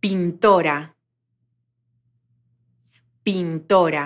pintora, pintora.